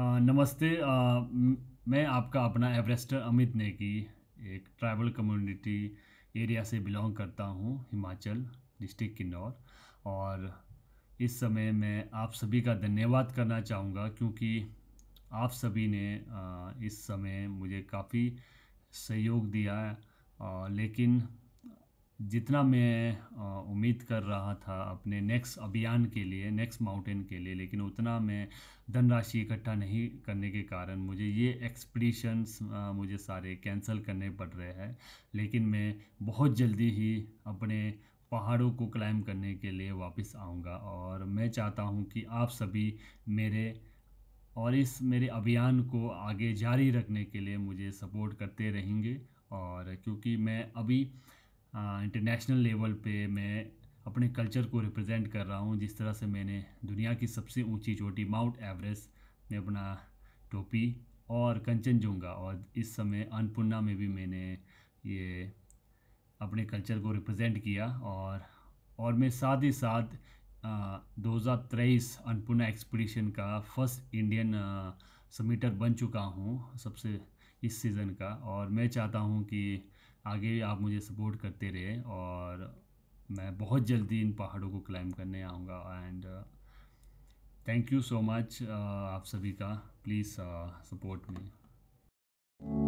नमस्ते मैं आपका अपना एवरेस्टर अमित नेगी एक ट्राइबल कम्युनिटी एरिया से बिलोंग करता हूँ हिमाचल डिस्ट्रिक्ट किन्नौर और इस समय मैं आप सभी का धन्यवाद करना चाहूँगा क्योंकि आप सभी ने इस समय मुझे काफ़ी सहयोग दिया लेकिन जितना मैं उम्मीद कर रहा था अपने नेक्स्ट अभियान के लिए नेक्स्ट माउंटेन के लिए लेकिन उतना मैं धनराशि इकट्ठा नहीं करने के कारण मुझे ये एक्सपडिशंस मुझे सारे कैंसिल करने पड़ रहे हैं लेकिन मैं बहुत जल्दी ही अपने पहाड़ों को क्लाइम करने के लिए वापस आऊँगा और मैं चाहता हूँ कि आप सभी मेरे और इस मेरे अभियान को आगे जारी रखने के लिए मुझे सपोर्ट करते रहेंगे और क्योंकि मैं अभी इंटरनेशनल लेवल पे मैं अपने कल्चर को रिप्रेजेंट कर रहा हूँ जिस तरह से मैंने दुनिया की सबसे ऊंची चोटी माउंट एवरेस्ट में अपना टोपी और कंचनजोंगा और इस समय अन्नपूर्णा में भी मैंने ये अपने कल्चर को रिप्रेजेंट किया और और मैं साथ ही साथ दो हज़ार तेईस अन्नपूर्णा एक्सपीडिशन का फर्स्ट इंडियन समीटर बन चुका हूँ सबसे इस सीज़न का और मैं चाहता हूँ कि आगे आप मुझे सपोर्ट करते रहे और मैं बहुत जल्दी इन पहाड़ों को क्लाइम करने आऊँगा and thank you so much आप सभी का प्लीज़ सपोर्ट मी